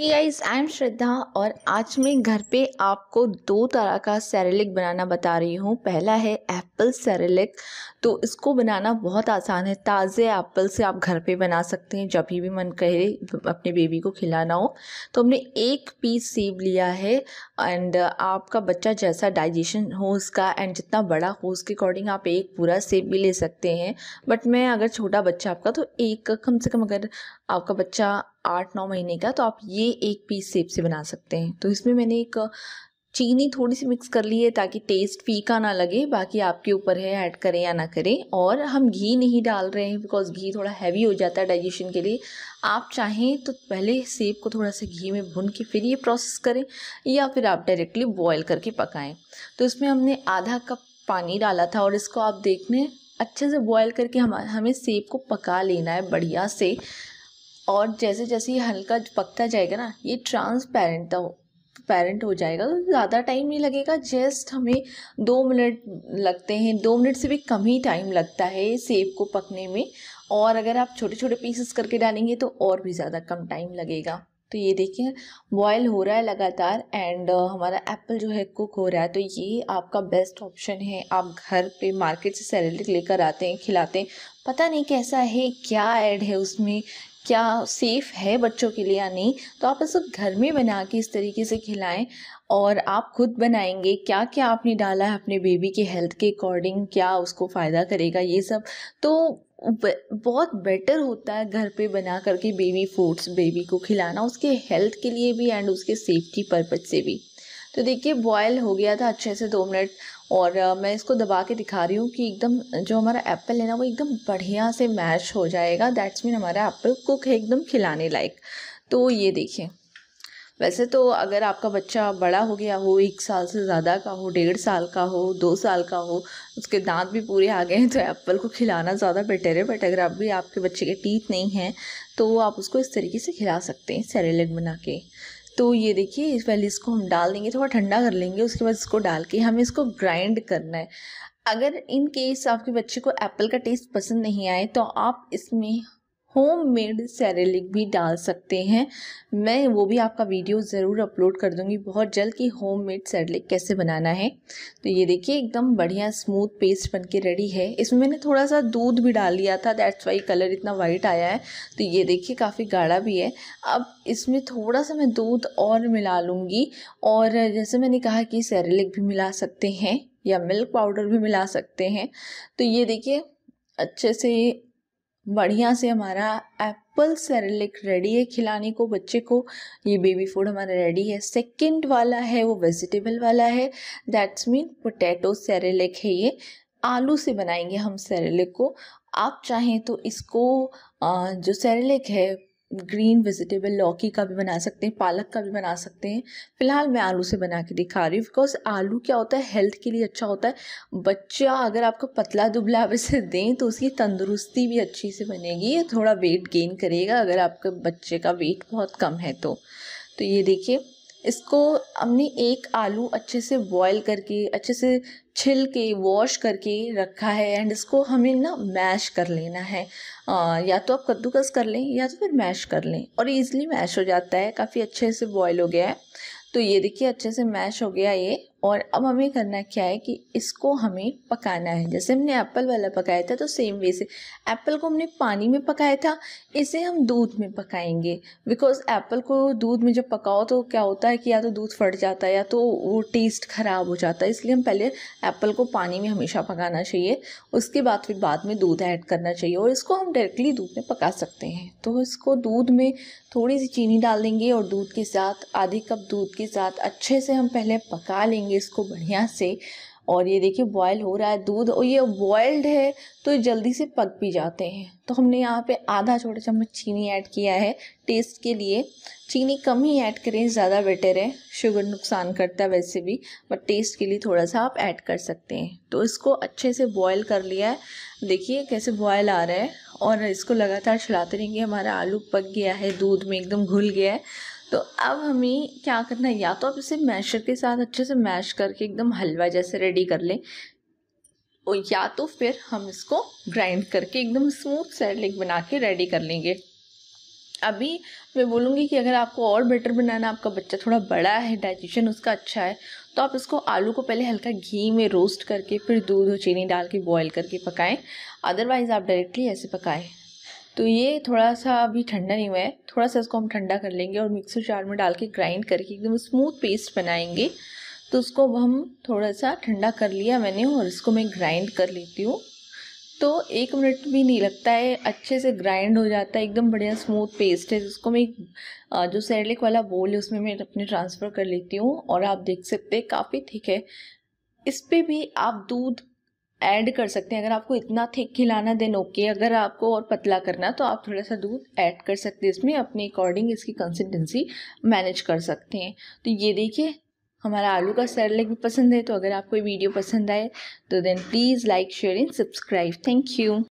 guys I am श्रद्धा और आज मैं घर पे आपको दो तरह का सेरेलिक बनाना बता रही हूँ पहला है एप्पल सेरेलिक तो इसको बनाना बहुत आसान है ताज़े एप्पल से आप घर पे बना सकते हैं जब भी मन करे अपने बेबी को खिलाना हो तो हमने एक पीस सेब लिया है एंड आपका बच्चा जैसा डाइजेशन हो उसका एंड जितना बड़ा हो उसके अकॉर्डिंग आप एक पूरा सेब भी ले सकते हैं बट मैं अगर छोटा बच्चा आपका तो एक कम से कम अगर आपका बच्चा आठ नौ महीने का तो आप ये एक पीस सेब से बना सकते हैं तो इसमें मैंने एक चीनी थोड़ी सी मिक्स कर ली है ताकि टेस्ट फीका ना लगे बाकी आपके ऊपर है ऐड करें या ना करें और हम घी नहीं डाल रहे हैं बिकॉज घी थोड़ा हैवी हो जाता है डाइजेशन के लिए आप चाहें तो पहले सेब को थोड़ा सा घी में भून के फिर ये प्रोसेस करें या फिर आप डायरेक्टली बॉयल करके पकाएं तो इसमें हमने आधा कप पानी डाला था और इसको आप देखने अच्छे से बॉयल करके हम हमें सेब को पका लेना है बढ़िया से और जैसे जैसे ये हल्का पकता जाएगा ना ये ट्रांसपेरेंट पेरेंट हो जाएगा तो ज़्यादा टाइम नहीं लगेगा जस्ट हमें दो मिनट लगते हैं दो मिनट से भी कम ही टाइम लगता है सेब को पकने में और अगर आप छोटे छोटे पीसेस करके डालेंगे तो और भी ज़्यादा कम टाइम लगेगा तो ये देखिए बॉयल हो रहा है लगातार एंड हमारा एप्पल जो है कुक हो रहा है तो ये आपका बेस्ट ऑप्शन है आप घर पे मार्केट से सैलेड लेकर आते हैं खिलाते हैं पता नहीं कैसा है क्या ऐड है उसमें क्या सेफ़ है बच्चों के लिए या नहीं तो आप सब घर में बना के इस तरीके से खिलाएं और आप खुद बनाएंगे क्या क्या आपने डाला है अपने बेबी के हेल्थ के अकॉर्डिंग क्या उसको फ़ायदा करेगा ये सब तो बहुत बेटर होता है घर पे बना करके बेबी फूड्स बेबी को खिलाना उसके हेल्थ के लिए भी एंड उसके सेफ्टी पर्पज से भी तो देखिए बॉयल हो गया था अच्छे से दो मिनट और मैं इसको दबा के दिखा रही हूँ कि एकदम जो हमारा एप्पल है ना वो एकदम बढ़िया से मैश हो जाएगा दैट्स मीन हमारा एप्पल कुक है एकदम खिलाने लायक तो ये देखिए वैसे तो अगर आपका बच्चा बड़ा हो गया हो एक साल से ज़्यादा का हो डेढ़ साल का हो दो साल का हो उसके दांत भी पूरे आ गए हैं तो एप्पल को खिलाना ज़्यादा बेटर है बट अगर आप भी आपके बच्चे के टीथ नहीं हैं तो आप उसको इस तरीके से खिला सकते हैं सैलेड बना के तो ये देखिए पहले इसको हम डाल देंगे थोड़ा ठंडा कर लेंगे उसके बाद इसको डाल के हमें इसको ग्राइंड करना है अगर इन केस आपके बच्चे को एप्पल का टेस्ट पसंद नहीं आए तो आप इसमें होम मेड सेरेलिक भी डाल सकते हैं मैं वो भी आपका वीडियो ज़रूर अपलोड कर दूंगी बहुत जल्द कि होम मेड सेरेलिक कैसे बनाना है तो ये देखिए एकदम बढ़िया स्मूथ पेस्ट बन के रेडी है इसमें मैंने थोड़ा सा दूध भी डाल लिया था दैट्स वाई कलर इतना वाइट आया है तो ये देखिए काफ़ी गाढ़ा भी है अब इसमें थोड़ा सा मैं दूध और मिला लूँगी और जैसे मैंने कहा कि सेरेलिक भी मिला सकते हैं या मिल्क पाउडर भी मिला सकते हैं तो ये देखिए अच्छे से बढ़िया से हमारा एप्पल सेरेलिक रेडी है खिलाने को बच्चे को ये बेबी फूड हमारा रेडी है सेकंड वाला है वो वेजिटेबल वाला है दैट्स मीन पोटैटो सेरेलिक है ये आलू से बनाएंगे हम सेरेलिक को आप चाहें तो इसको जो सेरेलिक है ग्रीन वेजिटेबल लौकी का भी बना सकते हैं पालक का भी बना सकते हैं फिलहाल मैं आलू से बना के दिखा रही हूँ बिकॉज आलू क्या होता है हेल्थ के लिए अच्छा होता है बच्चा अगर आपको पतला दुबला वैसे दें तो उसकी तंदुरुस्ती भी अच्छी से बनेगी थोड़ा वेट गेन करेगा अगर आपके बच्चे का वेट बहुत कम है तो, तो ये देखिए इसको हमने एक आलू अच्छे से बॉईल करके अच्छे से छिल के वॉश करके रखा है एंड इसको हमें ना मैश कर लेना है आ, या तो आप कद्दूकस कर लें या तो फिर मैश कर लें और ईज़िली मैश हो जाता है काफ़ी अच्छे से बॉयल हो गया है तो ये देखिए अच्छे से मैश हो गया ये और अब हमें करना क्या है कि इसको हमें पकाना है जैसे हमने एप्पल वाला पकाया था तो सेम वे से एप्पल को हमने पानी में पकाया था इसे हम दूध में पकाएंगे बिकॉज एप्पल को दूध में जब पकाओ तो क्या होता है कि या तो दूध फट जाता है या तो वो टेस्ट ख़राब हो जाता है इसलिए हम पहले एप्पल को पानी में हमेशा पकाना चाहिए उसके बाद फिर बाद में दूध ऐड करना चाहिए और इसको हम डायरेक्टली दूध में पका सकते हैं तो इसको दूध में थोड़ी सी चीनी डाल देंगे और दूध के साथ आधे कप दूध के साथ अच्छे से हम पहले पका लेंगे करेंगे इसको बढ़िया से और ये देखिए बॉयल हो रहा है दूध और ये बॉयल्ड है तो ये जल्दी से पक भी जाते हैं तो हमने यहाँ पे आधा छोटा चम्मच चीनी ऐड किया है टेस्ट के लिए चीनी कम ही ऐड करें ज़्यादा बेटर है शुगर नुकसान करता है वैसे भी बट टेस्ट के लिए थोड़ा सा आप ऐड कर सकते हैं तो इसको अच्छे से बॉयल कर लिया है देखिए कैसे बॉयल आ रहा है और इसको लगातार चलाते रहेंगे हमारा आलू पक गया है दूध में एकदम घुल गया है तो अब हमें क्या करना है या तो आप इसे मैशर के साथ अच्छे से मैश करके एकदम हलवा जैसे रेडी कर लें और या तो फिर हम इसको ग्राइंड करके एकदम स्मूथ सैडलिक बना के रेडी कर लेंगे अभी मैं बोलूँगी कि अगर आपको और बेटर बनाना आपका बच्चा थोड़ा बड़ा है डाइजेशन उसका अच्छा है तो आप इसको आलू को पहले हल्का घी में रोस्ट करके फिर दूध और चीनी डाल के बॉयल करके पकाएं अदरवाइज़ आप डायरेक्टली ऐसे पकाएं तो ये थोड़ा सा अभी ठंडा नहीं हुआ है थोड़ा सा इसको हम ठंडा कर लेंगे और मिक्सर जार में डाल के ग्राइंड करके एकदम स्मूथ पेस्ट बनाएंगे तो उसको अब हम थोड़ा सा ठंडा कर लिया मैंने और इसको मैं ग्राइंड कर लेती हूँ तो एक मिनट भी नहीं लगता है अच्छे से ग्राइंड हो जाता है एकदम बढ़िया स्मूथ पेस्ट है जिसको मैं जो सैरलिक वाला बोल है उसमें मैं अपने ट्रांसफ़र कर लेती हूँ और आप देख सकते हैं काफ़ी थिक है इस पर भी आप दूध ऐड कर सकते हैं अगर आपको इतना थिक खिलाना देन ओके अगर आपको और पतला करना तो आप थोड़ा सा दूध ऐड कर सकते हैं इसमें अपने अकॉर्डिंग इसकी कंसिस्टेंसी मैनेज कर सकते हैं तो ये देखिए हमारा आलू का सरलेक भी पसंद है तो अगर आपको ये वीडियो पसंद आए तो then please like share and subscribe thank you